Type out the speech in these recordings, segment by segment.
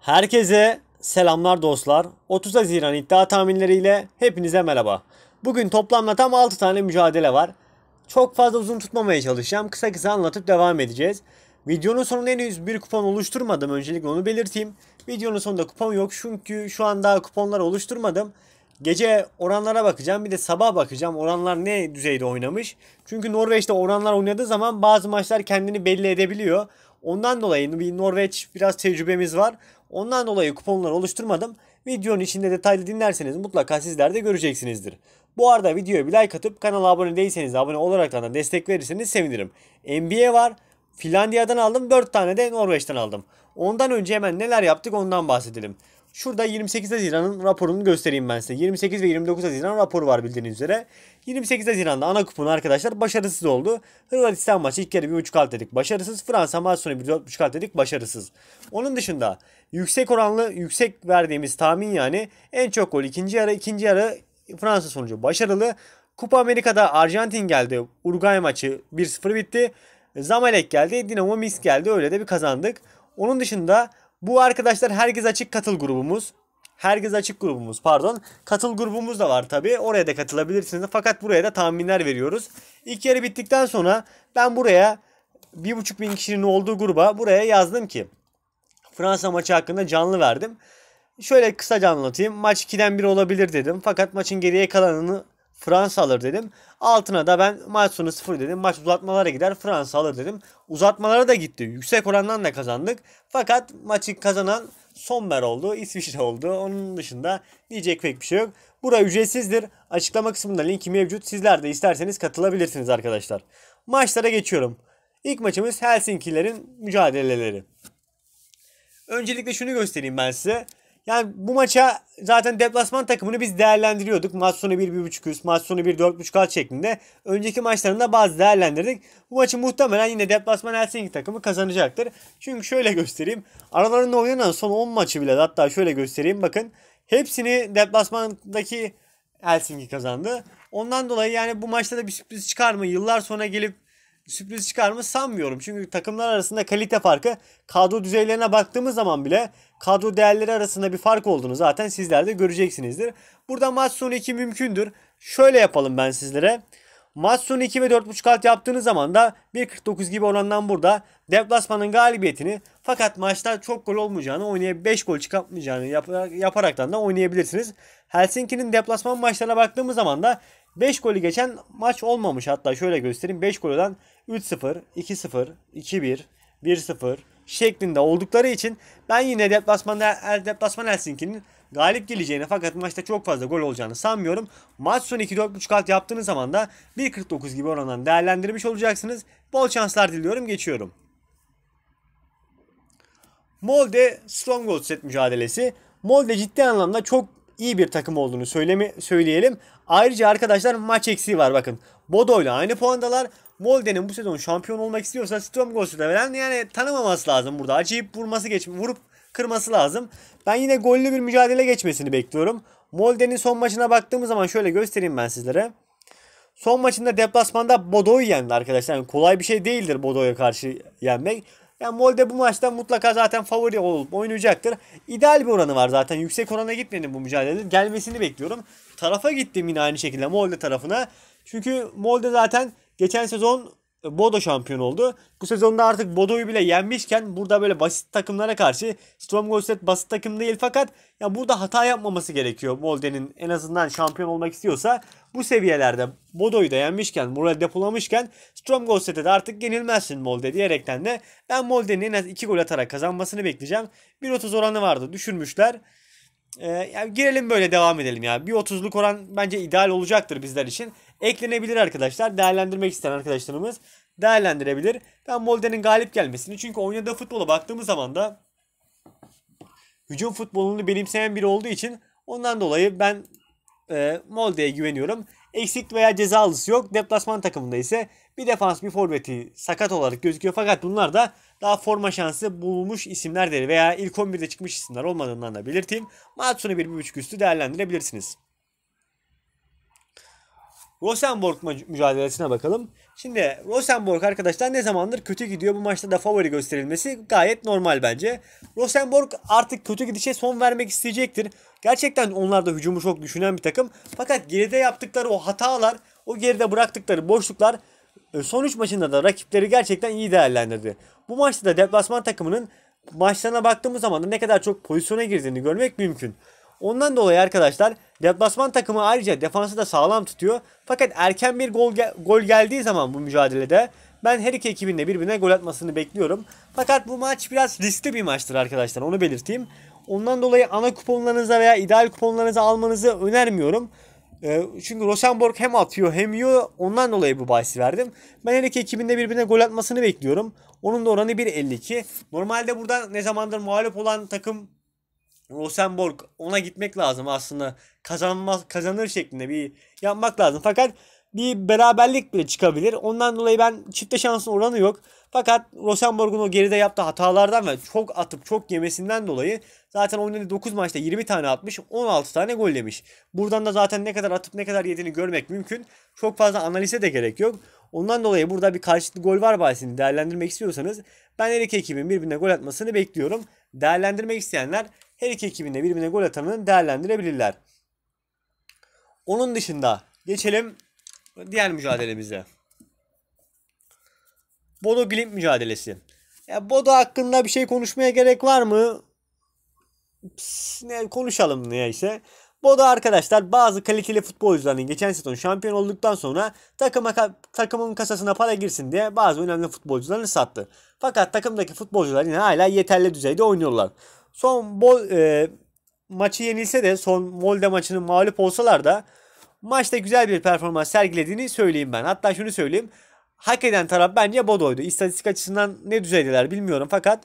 Herkese selamlar dostlar. 30 Haziran iddia tahminleriyle hepinize merhaba. Bugün toplamda tam 6 tane mücadele var. Çok fazla uzun tutmamaya çalışacağım. Kısa kısa anlatıp devam edeceğiz. Videonun sonunda henüz bir kupon oluşturmadım. Öncelikle onu belirteyim. Videonun sonunda kupon yok çünkü şu an daha kuponlar oluşturmadım. Gece oranlara bakacağım. Bir de sabah bakacağım. Oranlar ne düzeyde oynamış. Çünkü Norveç'te oranlar oynadığı zaman bazı maçlar kendini belli edebiliyor. Ondan dolayı bir Norveç biraz tecrübemiz var. Ondan dolayı kuponlar oluşturmadım. Videonun içinde detaylı dinlerseniz mutlaka sizler de göreceksinizdir. Bu arada videoya bir like atıp kanala abone değilseniz abone olarak da destek verirseniz sevinirim. NBA var. Finlandiya'dan aldım 4 tane de Norveç'ten aldım. Ondan önce hemen neler yaptık ondan bahsedelim. Şurada 28 Haziran'ın raporunu göstereyim ben size. 28 ve 29 Haziran raporu var bildiğiniz üzere. 28 Haziran'da ana kupon arkadaşlar başarısız oldu. Hırvatistan maçı ilk kere 1.5 alt dedik başarısız. Fransa maç sonu 1.5 alt dedik başarısız. Onun dışında yüksek oranlı yüksek verdiğimiz tahmin yani en çok gol ikinci yarı ikinci yarı Fransa sonucu başarılı. Kupa Amerika'da Arjantin geldi. Uruguay maçı 1-0 bitti. Zamalek geldi. Dinamo Minsk geldi. Öyle de bir kazandık. Onun dışında bu arkadaşlar herkes açık katıl grubumuz. Herkes açık grubumuz pardon. Katıl grubumuz da var tabi. Oraya da katılabilirsiniz. Fakat buraya da tahminler veriyoruz. İlk yarı bittikten sonra ben buraya 1.5 bin kişinin olduğu gruba buraya yazdım ki Fransa maçı hakkında canlı verdim. Şöyle kısaca anlatayım. Maç 2'den 1 olabilir dedim. Fakat maçın geriye kalanını Fransa alır dedim. Altına da ben maç sonu 0 dedim. Maç uzatmalara gider Fransa alır dedim. Uzatmalara da gitti. Yüksek orandan da kazandık. Fakat maçı kazanan Sommer oldu. İsviçre oldu. Onun dışında diyecek pek bir şey yok. Bura ücretsizdir. Açıklama kısmında linki mevcut. Sizler de isterseniz katılabilirsiniz arkadaşlar. Maçlara geçiyorum. İlk maçımız Helsinkilerin mücadeleleri. Öncelikle şunu göstereyim ben size. Yani bu maça zaten deplasman takımını biz değerlendiriyorduk. Maç sonu 1-1.5 üst, maç sonu 1-4.5 alt şeklinde. Önceki maçlarında bazı değerlendirdik. Bu maçı muhtemelen yine deplasman Helsinki takımı kazanacaktır. Çünkü şöyle göstereyim. Aralarında oynanan son 10 maçı bile hatta şöyle göstereyim bakın. Hepsini deplasmandaki Helsinki kazandı. Ondan dolayı yani bu maçta da bir sürpriz çıkar mı? Yıllar sonra gelip sürpriz çıkar mı sanmıyorum. Çünkü takımlar arasında kalite farkı kadro düzeylerine baktığımız zaman bile kadro değerleri arasında bir fark olduğunu zaten sizler de göreceksinizdir. Burada maç sonu 2 mümkündür. Şöyle yapalım ben sizlere. Maç sonu 2 ve 4.5 alt yaptığınız zaman da 1.49 gibi orandan burada deplasmanın galibiyetini fakat maçta çok gol olmayacağını oynaya 5 gol çıkartmayacağını yaparak, yaparaktan da oynayabilirsiniz. Helsinki'nin deplasman maçlarına baktığımız zaman da 5 golü geçen maç olmamış hatta şöyle göstereyim. 5 gol olan 3-0, 2-0, 2-1, 1-0 şeklinde oldukları için ben yine deplasmanda deplasman Helsinki'nin galip geleceğini fakat maçta çok fazla gol olacağını sanmıyorum. Maç sonu 2-4.5 alt yaptığınız zaman da 1.49 gibi orandan değerlendirmiş olacaksınız. Bol şanslar diliyorum geçiyorum. Molde Stronghold set mücadelesi. Molde ciddi anlamda çok iyi bir takım olduğunu söylemi, söyleyelim. Ayrıca arkadaşlar maç eksiği var bakın. Bodo ile aynı puandalar. Molde'nin bu sezon şampiyon olmak istiyorsa Stromgols'u da veren yani tanımaması lazım burada. Acayip vurması geç, vurup kırması lazım. Ben yine gollü bir mücadele geçmesini bekliyorum. Molde'nin son maçına baktığımız zaman şöyle göstereyim ben sizlere. Son maçında deplasmanda Bodo'yu yendi arkadaşlar. Yani kolay bir şey değildir Bodo'ya karşı yenmek. Yani Molde bu maçta mutlaka zaten favori olup oynayacaktır. İdeal bir oranı var zaten. Yüksek orana gitmenin bu mücadelede. Gelmesini bekliyorum. Tarafa gittim yine aynı şekilde Molde tarafına. Çünkü Molde zaten geçen sezon Bodo şampiyon oldu. Bu sezonda artık Bodo'yu bile yenmişken burada böyle basit takımlara karşı Stromgolset basit takım değil fakat ya burada hata yapmaması gerekiyor. Molde'nin en azından şampiyon olmak istiyorsa bu seviyelerde Bodo'yu da yenmişken, moral depolamışken Stromgolset'e de artık yenilmezsin Molde diyerekten de ben Molde'nin en az 2 gol atarak kazanmasını bekleyeceğim. 1.30 oranı vardı düşürmüşler. Ee, yani girelim böyle devam edelim ya. Bir 30'luk oran bence ideal olacaktır bizler için. Eklenebilir arkadaşlar. Değerlendirmek isteyen arkadaşlarımız değerlendirebilir. Ben Molde'nin galip gelmesini çünkü oynadığı futbola baktığımız zaman da hücum futbolunu benimseyen biri olduğu için ondan dolayı ben e, Molde'ye güveniyorum. Eksik veya cezalısı yok. Deplasman takımında ise bir defans bir forveti sakat olarak gözüküyor. Fakat bunlar da daha forma şansı bulmuş isimlerdir veya ilk 11'de çıkmış isimler olmadığından da belirteyim. Matsun'u 1.5 üstü değerlendirebilirsiniz. Rosenborg mücadelesine bakalım. Şimdi Rosenborg arkadaşlar ne zamandır kötü gidiyor. Bu maçta da favori gösterilmesi gayet normal bence. Rosenborg artık kötü gidişe son vermek isteyecektir. Gerçekten onlar da hücumu çok düşünen bir takım. Fakat geride yaptıkları o hatalar, o geride bıraktıkları boşluklar e, son 3 maçında da rakipleri gerçekten iyi değerlendirdi. Bu maçta da deplasman takımının maçlarına baktığımız zaman da ne kadar çok pozisyona girdiğini görmek mümkün. Ondan dolayı arkadaşlar deplasman takımı ayrıca defansı da sağlam tutuyor. Fakat erken bir gol, ge gol geldiği zaman bu mücadelede ben her iki ekibin de birbirine gol atmasını bekliyorum. Fakat bu maç biraz riskli bir maçtır arkadaşlar onu belirteyim. Ondan dolayı ana kuponlarınıza veya ideal kuponlarınıza almanızı önermiyorum. Ee, çünkü Rosenborg hem atıyor hem yiyor. Ondan dolayı bu bahsi verdim. Ben her iki ekibin de birbirine gol atmasını bekliyorum. Onun da oranı 1.52. Normalde buradan ne zamandır mağlup olan takım Rosenborg ona gitmek lazım aslında. Kazanmaz, kazanır şeklinde bir yapmak lazım. Fakat bir beraberlik bile çıkabilir. Ondan dolayı ben çifte şansın oranı yok. Fakat Rosenborg'un o geride yaptığı hatalardan ve çok atıp çok yemesinden dolayı zaten oynadığı 9 maçta 20 tane atmış 16 tane gol yemiş. Buradan da zaten ne kadar atıp ne kadar yediğini görmek mümkün. Çok fazla analize de gerek yok. Ondan dolayı burada bir karşılıklı gol var bahisini değerlendirmek istiyorsanız ben her iki ekibin birbirine gol atmasını bekliyorum. Değerlendirmek isteyenler her iki ekibin de birbirine gol atanını değerlendirebilirler. Onun dışında geçelim diğer mücadelemize. Bodo Glimp mücadelesi. Ya Bodo hakkında bir şey konuşmaya gerek var mı? Pis, ne konuşalım neyse. Bodo arkadaşlar bazı kaliteli futbolcuların geçen sezon şampiyon olduktan sonra takıma takımın kasasına para girsin diye bazı önemli futbolcularını sattı. Fakat takımdaki futbolcular yine hala yeterli düzeyde oynuyorlar son bol e, maçı yenilse de son Molde maçının mağlup olsalar da maçta güzel bir performans sergilediğini söyleyeyim ben. Hatta şunu söyleyeyim. Hak eden taraf bence Bodo'ydu. İstatistik açısından ne düzeydiler bilmiyorum fakat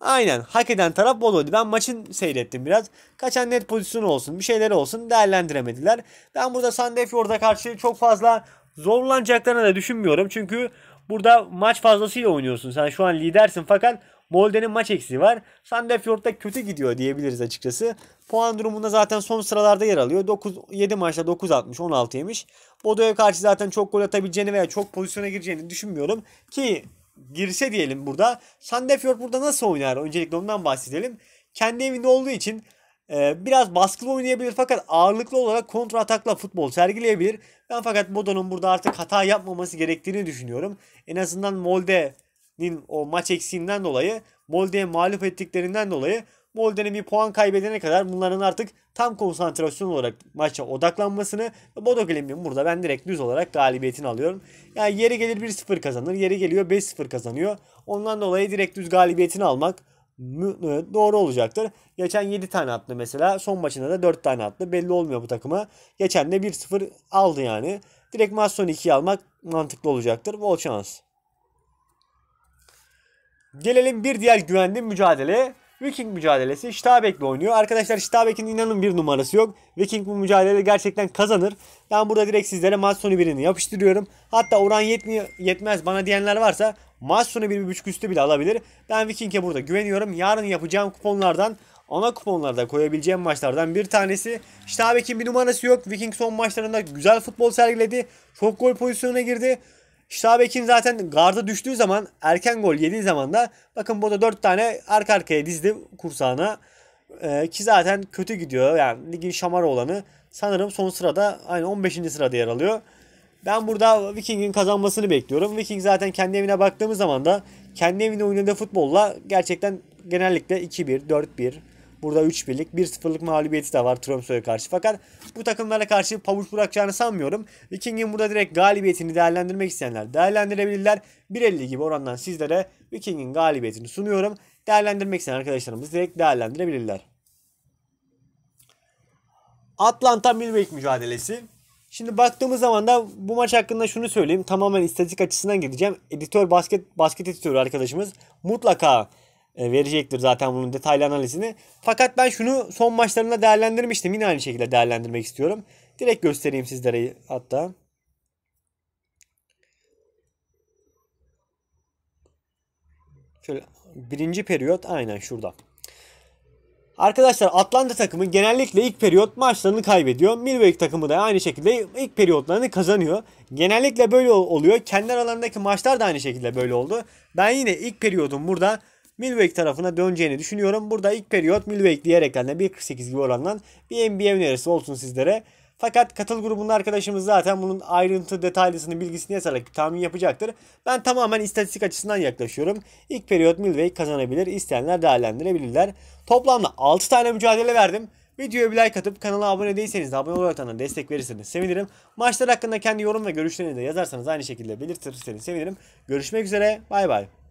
aynen hak eden taraf Bodo'ydu. Ben maçın seyrettim biraz. Kaçan net pozisyon olsun bir şeyler olsun değerlendiremediler. Ben burada Sandefjord'a karşı çok fazla zorlanacaklarını da düşünmüyorum. Çünkü burada maç fazlasıyla oynuyorsun. Sen şu an lidersin fakat Molde'nin maç eksiği var. da kötü gidiyor diyebiliriz açıkçası. Puan durumunda zaten son sıralarda yer alıyor. 9, 7 maçta 9 atmış 16 yemiş. Bodo'ya karşı zaten çok gol atabileceğini veya çok pozisyona gireceğini düşünmüyorum. Ki girse diyelim burada. Sandefjord burada nasıl oynar? Öncelikle ondan bahsedelim. Kendi evinde olduğu için e, biraz baskılı oynayabilir fakat ağırlıklı olarak kontra atakla futbol sergileyebilir. Ben fakat Bodo'nun burada artık hata yapmaması gerektiğini düşünüyorum. En azından Molde Molde'nin o maç eksiğinden dolayı Molde'ye mağlup ettiklerinden dolayı Molde'nin bir puan kaybedene kadar bunların artık tam konsantrasyon olarak maça odaklanmasını ve Bodo Glimt'in burada ben direkt düz olarak galibiyetini alıyorum. Yani yeri gelir 1-0 kazanır, yeri geliyor 5-0 kazanıyor. Ondan dolayı direkt düz galibiyetini almak e, doğru olacaktır. Geçen 7 tane attı mesela. Son maçında da 4 tane attı. Belli olmuyor bu takıma. Geçen de 1-0 aldı yani. Direkt maç son 2'yi almak mantıklı olacaktır. Bol şans. Gelelim bir diğer güvenli mücadele. Viking mücadelesi Stabek'le oynuyor. Arkadaşlar Stabek'in inanın bir numarası yok. Viking bu mücadele gerçekten kazanır. Ben burada direkt sizlere maç sonu birini yapıştırıyorum. Hatta oran yetmiyor, yetmez bana diyenler varsa maç sonu bir, bir buçuk üstü bile alabilir. Ben Viking'e burada güveniyorum. Yarın yapacağım kuponlardan ana kuponlarda koyabileceğim maçlardan bir tanesi. Stabek'in bir numarası yok. Viking son maçlarında güzel futbol sergiledi. Çok gol pozisyonuna girdi. Şabekin zaten garda düştüğü zaman erken gol yediği zaman da bakın burada 4 tane arka arkaya dizdi kursağına. Ee, ki zaten kötü gidiyor. Yani ligin şamara olanı sanırım son sırada aynı 15. sırada yer alıyor. Ben burada Viking'in kazanmasını bekliyorum. Viking zaten kendi evine baktığımız zaman da kendi evinde oynadığı futbolla gerçekten genellikle 2-1, 4-1 Burada 3 birlik 1-0'lık mağlubiyeti de var Tromsø'ye karşı. Fakat bu takımlara karşı pabuç bırakacağını sanmıyorum. Viking'in burada direkt galibiyetini değerlendirmek isteyenler değerlendirebilirler. 1.50 gibi orandan sizlere Viking'in galibiyetini sunuyorum. Değerlendirmek isteyen arkadaşlarımız direkt değerlendirebilirler. Atlanta Milwaukee mücadelesi. Şimdi baktığımız zaman da bu maç hakkında şunu söyleyeyim. Tamamen istatistik açısından gideceğim. Editör basket basket editörü arkadaşımız mutlaka e, verecektir zaten bunun detaylı analizini. Fakat ben şunu son maçlarında değerlendirmiştim. Yine aynı şekilde değerlendirmek istiyorum. Direkt göstereyim sizlere hatta. Şöyle birinci periyot aynen şurada. Arkadaşlar Atlanta takımı genellikle ilk periyot maçlarını kaybediyor. Milwaukee takımı da aynı şekilde ilk periyotlarını kazanıyor. Genellikle böyle oluyor. Kendi aralarındaki maçlar da aynı şekilde böyle oldu. Ben yine ilk periyodun burada Milwaukee tarafına döneceğini düşünüyorum. Burada ilk periyot Milwaukee diğer ekranda 1.48 gibi oranlan bir NBA önerisi olsun sizlere. Fakat katıl grubunun arkadaşımız zaten bunun ayrıntı detaylısını bilgisini yazarak tahmin yapacaktır. Ben tamamen istatistik açısından yaklaşıyorum. İlk periyot Milwaukee kazanabilir. İsteyenler değerlendirebilirler. Toplamda 6 tane mücadele verdim. Videoya bir like atıp kanala abone değilseniz de abone olarak da destek verirseniz sevinirim. Maçlar hakkında kendi yorum ve görüşlerinizi de yazarsanız aynı şekilde belirtirseniz sevinirim. Görüşmek üzere bay bay.